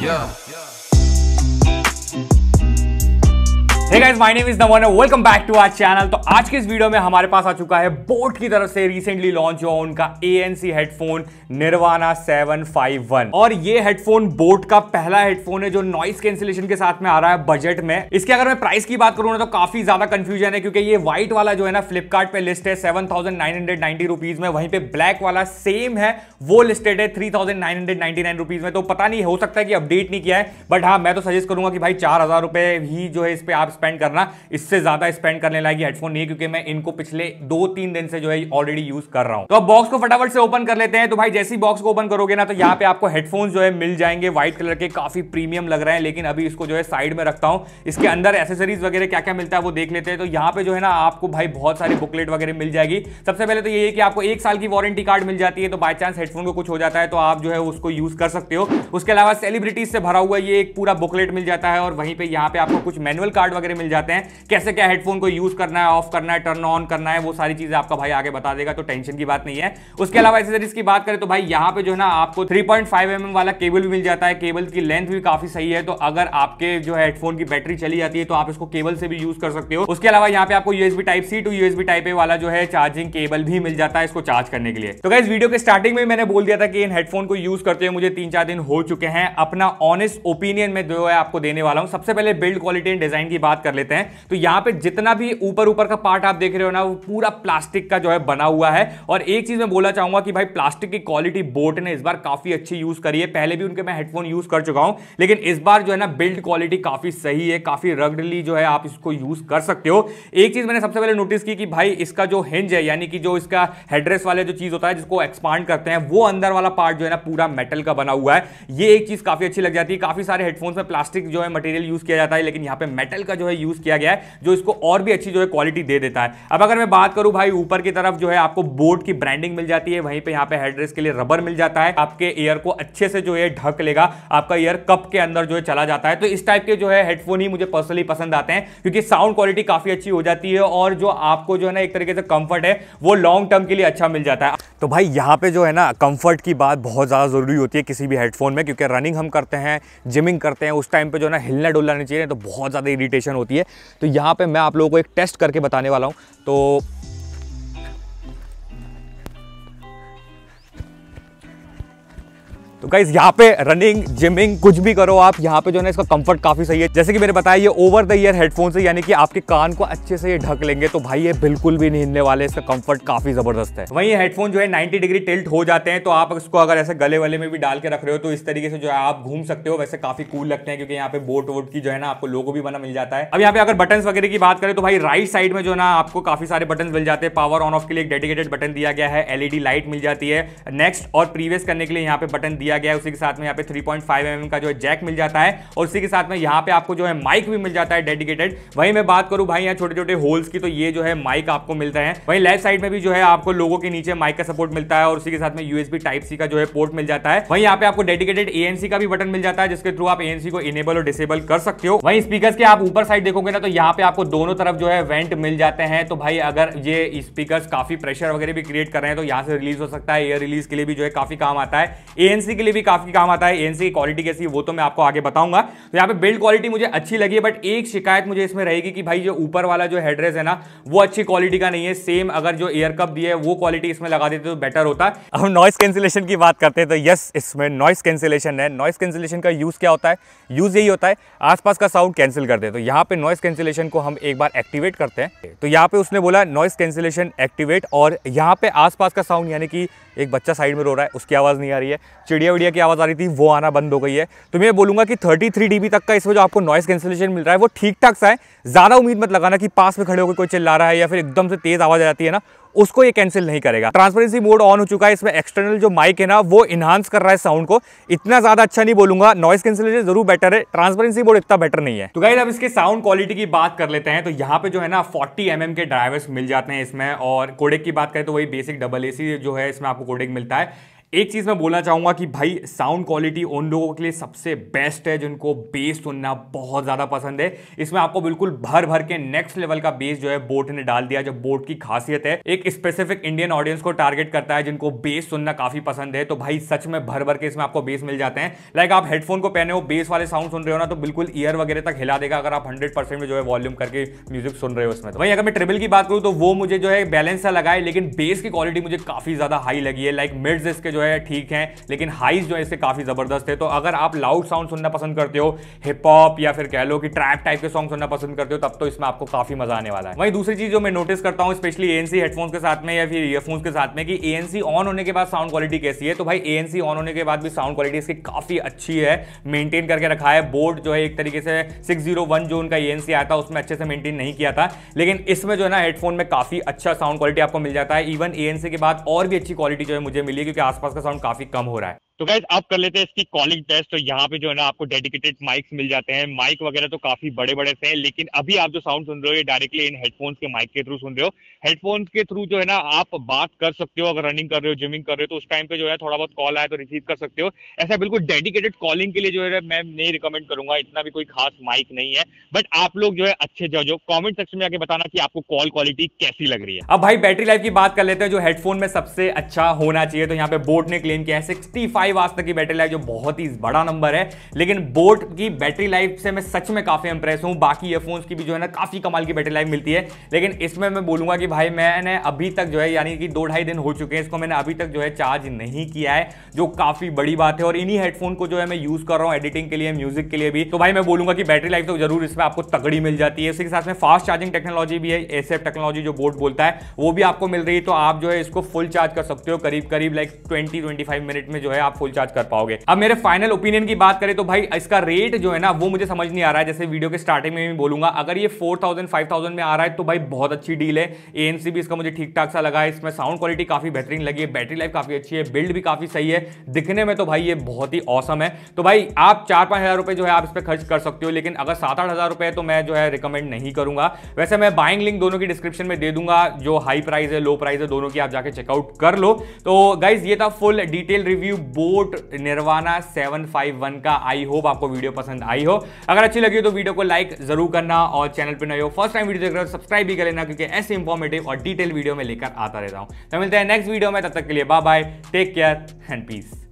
Yeah. yeah. Hey guys, my name is and welcome back to our channel. तो आज के इस video में हमारे पास आ चुका है बोट की तरफ से रिसेंटली लॉन्च हुआ उनका सी हेडफोन निर्वाना वन और ये हेडफोन बोट का पहला हेडफोन है जो नॉइस कैंसिलेशन के साथ में आ रहा है बजट में इसके अगर मैं प्राइस की बात करूँ ना तो काफी ज्यादा कंफ्यूजन है क्योंकि ये व्हाइट वाला जो है ना फ्लिपकार्ट पे लिस्ट है seven thousand nine hundred ninety rupees में वहीं पे ब्लैक वाला सेम है वो लिस्टेड है three thousand nine hundred ninety nine rupees में तो पता नहीं हो सकता है कि अपडेट नहीं किया है बट हाँ मैं तो सजेस्ट करूंगा कि भाई चार हजार रुपए ही जो है इस पर आप स्पेंड करना इससे ज़्यादा स्पेंड करने लायक हेडफोन नहीं है क्योंकि मैं इनको पिछले दो तीन दिन से जो है ऑलरेडी यूज़ कर रहा हूं तो अब बॉक्स को फटाफट से ओपन कर लेते हैं तो भाई जैसे ही बॉक्स को ओपन करोगे ना तो यहाँ पे आपको हेडफोन जो है मिल जाएंगे व्हाइट कलर के काफ़ी प्रीमियम लग रहे हैं लेकिन अभी इसको जो है साइड में रखता हूं इसके अंदर एसेसरीज वगैरह क्या क्या मिलता है वो देख लेते हैं तो यहाँ पे जो है ना आपको भाई बहुत सारी बुकलेट वगैरह मिल जाएगी सबसे पहले तो ये है कि आपको एक साल की वारंटी कार्ड मिल जाती है तो बाई चांस हेडफोन को कुछ हो जाता है तो आप जो है उसको यूज कर सकते हो उसके अलावा सेलिब्रिटीज से भरा हुआ ये एक पूरा बुकलेट मिल जाता है और वहीं पर यहाँ पे आपको कुछ मैनुअल कार्ड वगैरह वगैरह मिल जाते हैं कैसे क्या हेडफोन को यूज करना है ऑफ करना है टर्न ऑन करना है वो सारी चीजें आपका भाई आगे बता देगा तो टेंशन की बात नहीं है उसके अलावा एसेसरीज की बात करें तो भाई यहाँ पे जो है ना आपको थ्री पॉइंट mm वाला केबल भी मिल जाता है केबल की लेंथ भी काफी सही है तो अगर आपके जो है हेडफोन की बैटरी चली जाती है तो आप इसको केबल से भी यूज कर सकते हो उसके अलावा यहाँ पे आपको USB type C to USB type A वाला जो है चार्जिंग केबल भी मिल जाता है इसको चार्ज करने के लिए तो क्या वीडियो के स्टार्टिंग में मैंने बोल दिया था कि इन हेडफोन को यूज करते हुए मुझे तीन चार दिन हो चुके हैं अपना ऑनेस्ट ओपिनियन में जो है आपको देने वाला हूँ सबसे पहले बिल्ड क्वालिटी एंड डिजाइन की बात बात कर लेते हैं तो यहां पे जितना भी ऊपर ऊपर का पार्ट आप देख रहे हो ना वो पूरा प्लास्टिक का जो है बना हुआ है और एक चीज मैं बोलना चाहूंगा कि भाई प्लास्टिक की क्वालिटी बोट ने इस बार काफी अच्छी यूज करी है पहले भी उनके मैं हेडफोन यूज कर चुका हूं लेकिन इस बार जो है ना बिल्ड क्वालिटी काफी सही है काफी रगडली जो है आप इसको यूज कर सकते हो एक चीज मैंने सबसे पहले नोटिस की कि भाई इसका जो हिंज है यानी कि जो इसका हेड्रेस वाले जो चीज होता है जिसको एक्सपांड करते हैं वो अंदर वाला पार्ट जो है ना पूरा मेटल का बना हुआ है ये एक चीज काफी अच्छी लग जाती है काफी सारे हेडफोन में प्लास्टिक जो है मटेरियल यूज किया जाता है लेकिन यहाँ पे मेटल का जो है यूज़ किया गया है जो इसको और भी अच्छी जो है क्वालिटी दे देता है अब अगर मैं बात करूं भाई ऊपर की तरफ जो है आपको बोर्ड की ब्रांडिंग मिल जाती है वहीं पर यहाँ पे हेडरेस के लिए रबर मिल जाता है आपके ईयर को अच्छे से जो है ढक लेगा आपका ईयर कप के अंदर जो है चला जाता है तो इस टाइप के जो है हेडफोन ही मुझे पर्सनली पसंद आते हैं क्योंकि साउंड क्वालिटी काफ़ी अच्छी हो जाती है और जो आपको जो है ना एक तरीके से कंफर्ट है वो लॉन्ग टर्म के लिए अच्छा मिल जाता है तो भाई यहाँ पे जो है ना कंफर्ट की बात बहुत ज़्यादा ज़रूरी होती है किसी भी हेडफोन में क्योंकि रनिंग हम करते हैं जिमिंग करते हैं उस टाइम पे जो है ना हिलना डुलना नहीं चाहिए तो बहुत ज़्यादा इरीटेशन होती है तो यहाँ पे मैं आप लोगों को एक टेस्ट करके बताने वाला हूँ तो तो गाइज यहाँ पे रनिंग जिमिंग कुछ भी करो आप यहाँ पे जो है ना इसका कंफर्ट काफी सही है जैसे कि मैंने बताया ये ओवर द ईयर हेडफोन से यानी कि आपके कान को अच्छे से ये ढक लेंगे तो भाई ये बिल्कुल भी नहीं हिलने वाले इसका कंफर्ट काफी जबरदस्त है वहीं हेडफोन जो है नाइन्टी डिग्री टिल्ट हो जाते हैं तो आप इसको अगर ऐसे गले वाले में भी डाल के रख रहे हो तो इस तरीके से जो है आप घूम सकते हो वैसे काफी कूल लगते हैं क्योंकि यहाँ पे बोट वोट की जो है ना आपको लोगो भी बना मिल जाता है अब यहाँ पे अगर बटन वगैरह की बात करें तो भाई राइट साइड में जो ना आपको काफी सारे बटन मिल जाते हैं पावर ऑन ऑफ के लिए एक डेडिकेटेड बटन दिया गया है एलईडी लाइट मिल जाती है नेक्स्ट और प्रीवियस करने के लिए यहाँ पे बटन दिया दिया गया है उसी के साथ में यहाँ पे 3.5 पॉइंट mm का जो है जैक मिल जाता है और उसी के साथ में यहाँ पे आपको जो है माइक भी मिल जाता है डेडिकेटेड वहीं मैं बात करूँ भाई यहाँ छोटे छोटे होल्स की तो ये जो है माइक आपको मिलता है वहीं लेफ्ट साइड में भी जो है आपको लोगों के नीचे माइक का सपोर्ट मिलता है और उसी के साथ में यूएसबी टाइप सी का जो है पोर्ट मिल जाता है वहीं यहाँ पे आपको डेडिकेटेड एएनसी का भी बटन मिल जाता है जिसके थ्रू आप एएनसी को इनेबल और डिसेबल कर सकते हो वहीं स्पीकर के आप ऊपर साइड देखोगे ना तो यहाँ पे आपको दोनों तरफ जो है वेंट मिल जाते हैं तो भाई अगर ये स्पीकर काफी प्रेशर वगैरह भी क्रिएट कर रहे हैं तो यहाँ से रिलीज हो सकता है एयर रिलीज के लिए भी जो है काफी काम आता है एएनसी के लिए भी काफी काम आता है एनसी की क्वालिटी कैसी है वो तो मैं आपको आगे बताऊंगा तो यहाँ पे बिल्ड क्वालिटी मुझे अच्छी लगी है बट एक शिकायत मुझे इसमें रहेगी कि भाई जो ऊपर वाला जो हेड्रेस है ना वो अच्छी क्वालिटी का नहीं है सेम अगर जो एयर कप दिया है वो क्वालिटी इसमें लगा देते तो बेटर होता है हम नॉइस कैंसिलेशन की बात करते हैं तो यस इसमें नॉइस कैंसिलेशन है नॉइस कैंसिलेशन का यूज़ क्या होता है यूज़ यही होता है आसपास का साउंड कैंसिल कर दे तो यहाँ पे नॉइस कैंसिलेशन को हम एक बार एक्टिवेट करते हैं तो यहाँ पे उसने बोला नॉइस कैंसिलेशन एक्टिवेट और यहाँ पे आसपास का साउंड यानी कि एक बच्चा साइड में रो रहा है उसकी आवाज़ नहीं आ रही है चिड़िया बढ़िया बढ़िया की आवाज़ आ रही थी वो आना बंद हो गई है तो मैं बोलूँगा कि थर्टी थ्री तक का इसमें जो आपको नॉइस कैंसिलेशन मिल रहा है वो ठीक ठाक सा है ज़्यादा उम्मीद मत लगाना कि पास में खड़े होकर कोई चिल्ला रहा है या फिर एकदम से तेज़ आवाज़ आ जाती है ना उसको ये कैंसिल नहीं करेगा ट्रांसपेरेंसी मोड ऑन हो चुका है इसमें एक्सटर्नल जो माइक है ना वो इन्हांस कर रहा है साउंड को इतना ज्यादा अच्छा नहीं बोलूंगा नॉइस कैंसिलेशन जरूर बेटर है ट्रांसपेरेंसी मोड इतना बेटर नहीं है तो गाइज अब इसके साउंड क्वालिटी की बात कर लेते हैं तो यहाँ पे जो है ना फोर्टी एम mm के ड्राइवर्स मिल जाते हैं इसमें और कोडेक की बात करें तो वही बेसिक डबल ए जो है इसमें आपको कोडेक मिलता है एक चीज़ मैं बोलना चाहूंगा कि भाई साउंड क्वालिटी उन लोगों के लिए सबसे बेस्ट है जिनको बेस सुनना बहुत ज़्यादा पसंद है इसमें आपको बिल्कुल भर भर के नेक्स्ट लेवल का बेस जो है बोट ने डाल दिया जो बोट की खासियत है एक स्पेसिफिक इंडियन ऑडियंस को टारगेट करता है जिनको बेस सुनना काफ़ी पसंद है तो भाई सच में भर भर के इसमें आपको बेस मिल जाते हैं लाइक आप हेडफोन को पहने हो बेस वाले साउंड सुन रहे हो ना तो बिल्कुल ईयर वगैरह तक हिला देगा अगर आप हंड्रेड में जो है वॉल्यूम करके म्यूजिक सुन रहे हो उसमें तो भाई अगर मैं ट्रिबल की बात करूँ तो वो मुझे जो है बैलेंस सा लगा है लेकिन बेस की क्वालिटी मुझे काफ़ी ज़्यादा हाई लगी है लाइक मिड्स इसके जो है ठीक हैं लेकिन हाइस जो है इसके काफ़ी ज़बरदस्त है तो अगर आप लाउड साउंड सुनना पसंद करते हो हिप हॉप या फिर कह लो कि ट्रैप टाइप के सॉन्ग सुनना पसंद करते हो तब तो इसमें आपको काफ़ी मज़ा आने वाला है वहीं दूसरी चीज़ जो मैं नोटिस करता हूँ स्पेशली ए हेडफोन्स के साथ में या फिर ईयरफोन्स के साथ में कि ए ऑन होने के बाद साउंड क्वालिटी कैसी है तो भाई ए ऑन होने के बाद भी साउंड क्वालिटी इसकी काफ़ी अच्छी है मेंटेन करके रखा है बोर्ड जो है एक तरीके से सिक्स जीरो वन जो उनका ए आया था उसमें अच्छे से मेंटेन नहीं किया था लेकिन इसमें जो है ना हेडफोन में काफ़ी अच्छा साउंड क्वालिटी आपको मिल जाता है इवन ए के बाद और भी अच्छी क्वालिटी जो है मुझे मिली क्योंकि आसपास आसपास का साउंड काफ़ी कम हो रहा है तो गैस आप कर लेते हैं इसकी कॉलिंग टेस्ट तो यहाँ पे जो है ना आपको डेडिकेटेड माइक्स मिल जाते हैं माइक वगैरह तो काफी बड़े बड़े से हैं लेकिन अभी आप जो साउंड सुन रहे हो ये डायरेक्टली इन हेडफोन्स के माइक के थ्रू सुन रहे हो हेडफोन्स के थ्रू जो है ना आप बात कर सकते हो अगर रनिंग कर रहे हो जिमिंग कर रहे हो तो उस टाइम पे जो है थोड़ा बहुत कॉल आए तो रिसीव कर सकते हो ऐसा बिल्कुल डेडिकेटेड कॉलिंग के लिए जो है मैं नहीं रिकमेंड करूंगा इतना भी कोई खास माइक नहीं है बट आप लोग जो है अच्छे जो जो कॉमेंट सेक्शन में आके बताना की आपको कॉल क्वालिटी कैसी लग रही है अब भाई बैटरी लाइफ की बात कर लेते हैं जो हेडफोन में सबसे अच्छा होना चाहिए तो यहाँ पे बोर्ड ने क्लेम किया है सिक्सटी फाइव फाइव आज तक की बैटरी लाइफ जो बहुत ही बड़ा नंबर है लेकिन बोट की बैटरी लाइफ से मैं सच में काफ़ी इंप्रेस हूँ बाकी ईयरफोन्स की भी जो है ना काफ़ी कमाल की बैटरी लाइफ मिलती है लेकिन इसमें मैं बोलूंगा कि भाई मैंने अभी तक जो है यानी कि दो ढाई दिन हो चुके हैं इसको मैंने अभी तक जो है चार्ज नहीं किया है जो काफ़ी बड़ी बात है और इन्हीं हेडफोन को जो है मैं यूज़ कर रहा हूँ एडिटिंग के लिए म्यूजिक के लिए भी तो भाई मैं बोलूंगा कि बैटरी लाइफ तो जरूर इसमें आपको तगड़ी मिल जाती है इसके साथ में फास्ट चार्जिंग टेक्नोलॉजी भी है एसएफ टेक्नोलॉजी जो बोर्ड बोलता है वो भी आपको मिल रही है तो आप जो है इसको फुल चार्ज कर सकते हो करीब करीब लाइक ट्वेंटी ट्वेंटी मिनट में जो है आप फुल चार्ज कर पाओगे अब मेरे फाइनल ओपिनियन की बात करें तो भाई इसका रेट जो है ना वो मुझे समझ नहीं आ रहा है जैसे वीडियो के स्टार्टिंग में भी बोलूंगा अगर ये फोर थाउजेंड में आ रहा है तो भाई बहुत अच्छी डील है एनसी भी इसका मुझे ठीक ठाक सा लगा है इसमें साउंड क्वालिटी काफी बेहतरीन लगी है बैटरी लाइफ काफी अच्छी है बिल्ड भी काफी सही है दिखने में तो भाई ये बहुत ही औसम है तो भाई आप चार पांच हज़ार रुपये जो है आप इस पर खर्च कर सकते हो लेकिन अगर सात आठ हज़ार रुपए तो मैं जो है रिकमेंड नहीं करूंगा वैसे मैं बाइंग लिंक दोनों की डिस्क्रिप्शन में दे दूंगा जो हाई प्राइस है लो प्राइस है दोनों की आप जाके चेकआउट कर लो तो गाइज ये था full detail review boAt five one का आई होप आपको वीडियो पसंद आई हो अगर अच्छी लगी हो तो वीडियो को लाइक जरूर करना और चैनल पर नए हो फर्स्ट टाइम वीडियो देख रहे हो तो सब्सक्राइब भी कर लेना क्योंकि ऐसे इंफॉर्मेटिव और डिटेल वीडियो में लेकर आता रहता हूँ तो मिलते हैं नेक्स्ट वीडियो में तब तक के लिए bye bye take care and piece